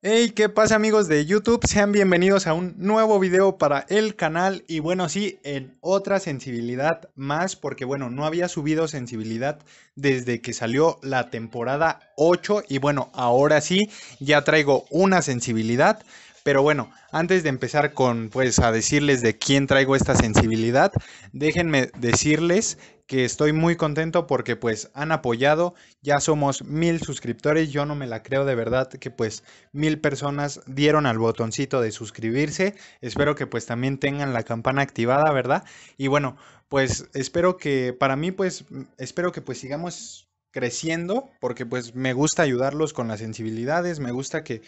Hey, ¿qué pasa amigos de YouTube? Sean bienvenidos a un nuevo video para el canal y bueno, sí, en otra sensibilidad más porque bueno, no había subido sensibilidad desde que salió la temporada 8 y bueno, ahora sí, ya traigo una sensibilidad. Pero bueno, antes de empezar con pues a decirles de quién traigo esta sensibilidad, déjenme decirles que estoy muy contento porque pues han apoyado, ya somos mil suscriptores, yo no me la creo de verdad que pues mil personas dieron al botoncito de suscribirse, espero que pues también tengan la campana activada, ¿verdad? Y bueno, pues espero que para mí pues espero que pues sigamos creciendo porque pues me gusta ayudarlos con las sensibilidades, me gusta que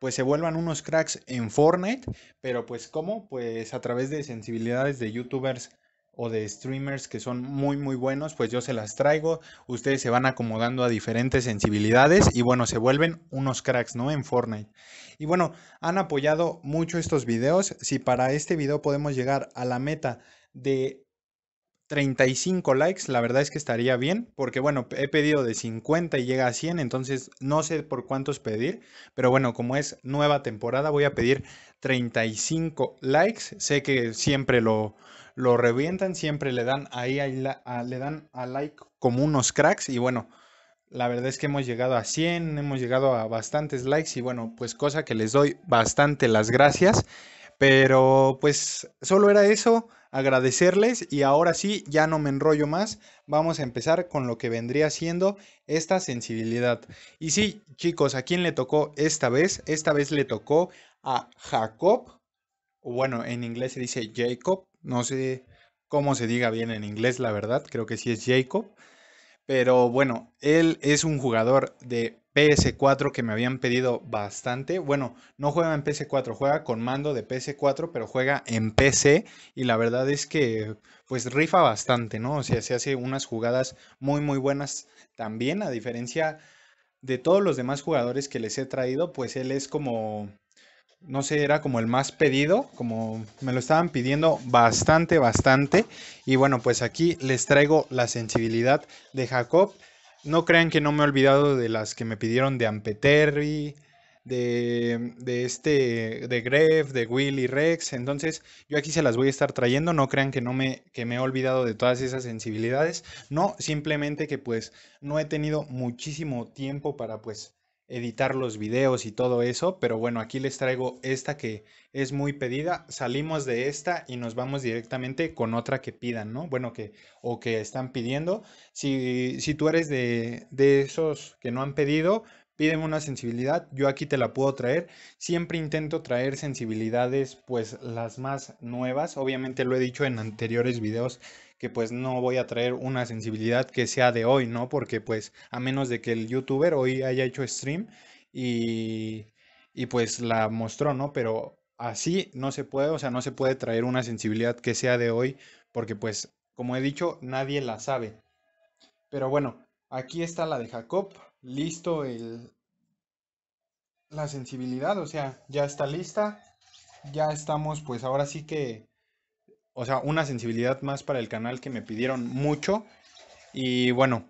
pues se vuelvan unos cracks en Fortnite, pero pues ¿cómo? Pues a través de sensibilidades de youtubers o de streamers que son muy muy buenos, pues yo se las traigo, ustedes se van acomodando a diferentes sensibilidades y bueno, se vuelven unos cracks, ¿no? En Fortnite. Y bueno, han apoyado mucho estos videos, si para este video podemos llegar a la meta de 35 likes, la verdad es que estaría bien, porque bueno, he pedido de 50 y llega a 100, entonces no sé por cuántos pedir, pero bueno, como es nueva temporada, voy a pedir 35 likes, sé que siempre lo, lo revientan, siempre le dan ahí, le dan a like como unos cracks y bueno, la verdad es que hemos llegado a 100, hemos llegado a bastantes likes y bueno, pues cosa que les doy bastante las gracias. Pero pues solo era eso, agradecerles y ahora sí, ya no me enrollo más, vamos a empezar con lo que vendría siendo esta sensibilidad. Y sí, chicos, ¿a quién le tocó esta vez? Esta vez le tocó a Jacob, o bueno, en inglés se dice Jacob, no sé cómo se diga bien en inglés, la verdad, creo que sí es Jacob. Pero bueno, él es un jugador de PS4 que me habían pedido bastante. Bueno, no juega en PS4, juega con mando de PS4, pero juega en PC y la verdad es que pues rifa bastante, ¿no? O sea, se hace unas jugadas muy muy buenas también, a diferencia de todos los demás jugadores que les he traído, pues él es como no sé, era como el más pedido, como me lo estaban pidiendo bastante, bastante. Y bueno, pues aquí les traigo la sensibilidad de Jacob no crean que no me he olvidado de las que me pidieron de Ampeterri, de, de este, de Will de Willy Rex. Entonces, yo aquí se las voy a estar trayendo. No crean que no me, que me he olvidado de todas esas sensibilidades. No, simplemente que pues no he tenido muchísimo tiempo para pues editar los videos y todo eso, pero bueno, aquí les traigo esta que es muy pedida. Salimos de esta y nos vamos directamente con otra que pidan, ¿no? Bueno, que o que están pidiendo. Si, si tú eres de, de esos que no han pedido, pídeme una sensibilidad, yo aquí te la puedo traer. Siempre intento traer sensibilidades pues las más nuevas. Obviamente lo he dicho en anteriores videos que pues no voy a traer una sensibilidad que sea de hoy, ¿no? Porque pues a menos de que el youtuber hoy haya hecho stream y, pues la mostró, ¿no? Pero así no se puede, o sea, no se puede traer una sensibilidad que sea de hoy porque pues como he dicho nadie la sabe. Pero bueno, Aquí está la de Jacob, listo la sensibilidad, o sea, ya está lista, ya estamos pues ahora sí que, o sea, una sensibilidad más para el canal que me pidieron mucho y bueno,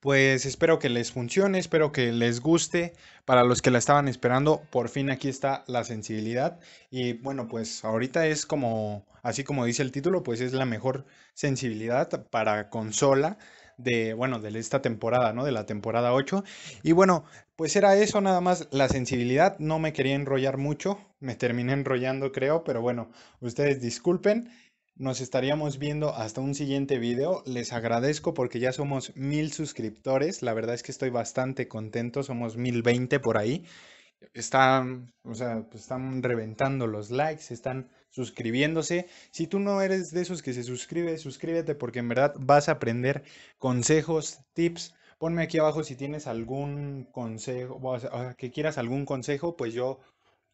pues espero que les funcione, espero que les guste. Para los que la estaban esperando, por fin aquí está la sensibilidad. Y bueno, pues ahorita es como, así como dice el título, pues es la mejor sensibilidad para consola de, bueno, de esta temporada, ¿no? De la temporada 8. Y bueno, pues era eso nada más la sensibilidad. No me quería enrollar mucho, me terminé enrollando creo, pero bueno, ustedes disculpen. Nos estaríamos viendo hasta un siguiente video. Les agradezco porque ya somos mil suscriptores. La verdad es que estoy bastante contento. Somos mil veinte por ahí. Están, o sea, pues están reventando los likes, están suscribiéndose. Si tú no eres de esos que se suscribe, suscríbete porque en verdad vas a aprender consejos, tips. Ponme aquí abajo si tienes algún consejo, o que quieras algún consejo, pues yo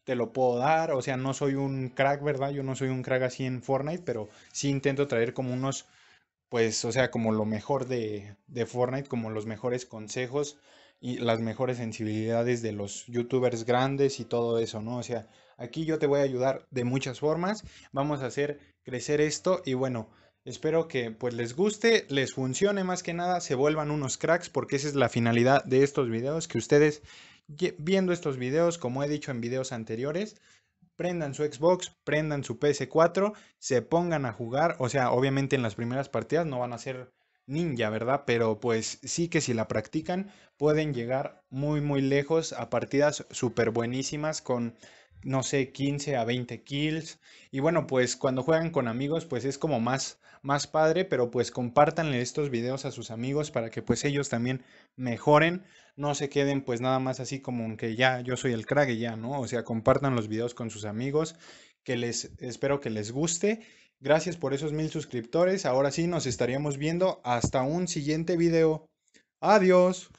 te lo puedo dar. O sea, no soy un crack, ¿verdad? Yo no soy un crack así en Fortnite, pero sí intento traer como unos, pues, o sea, como lo mejor de, de Fortnite, como los mejores consejos y las mejores sensibilidades de los youtubers grandes y todo eso, ¿no? O sea, Aquí yo te voy a ayudar de muchas formas. Vamos a hacer crecer esto y bueno, espero que pues les guste, les funcione más que nada, se vuelvan unos cracks porque esa es la finalidad de estos videos, que ustedes viendo estos videos, como he dicho en videos anteriores, prendan su Xbox, prendan su PS4, se pongan a jugar, o sea, obviamente en las primeras partidas no van a ser ninja, ¿verdad? Pero pues sí que si la practican pueden llegar muy muy lejos a partidas súper buenísimas con no sé, 15 a 20 kills. Y bueno, pues cuando juegan con amigos, pues es como más, más padre, pero pues compartanle estos videos a sus amigos para que pues ellos también mejoren, no se queden pues nada más así como que ya yo soy el crack y ya, ¿no? O sea, compartan los videos con sus amigos, que les espero que les guste. Gracias por esos mil suscriptores. Ahora sí, nos estaríamos viendo hasta un siguiente video. Adiós.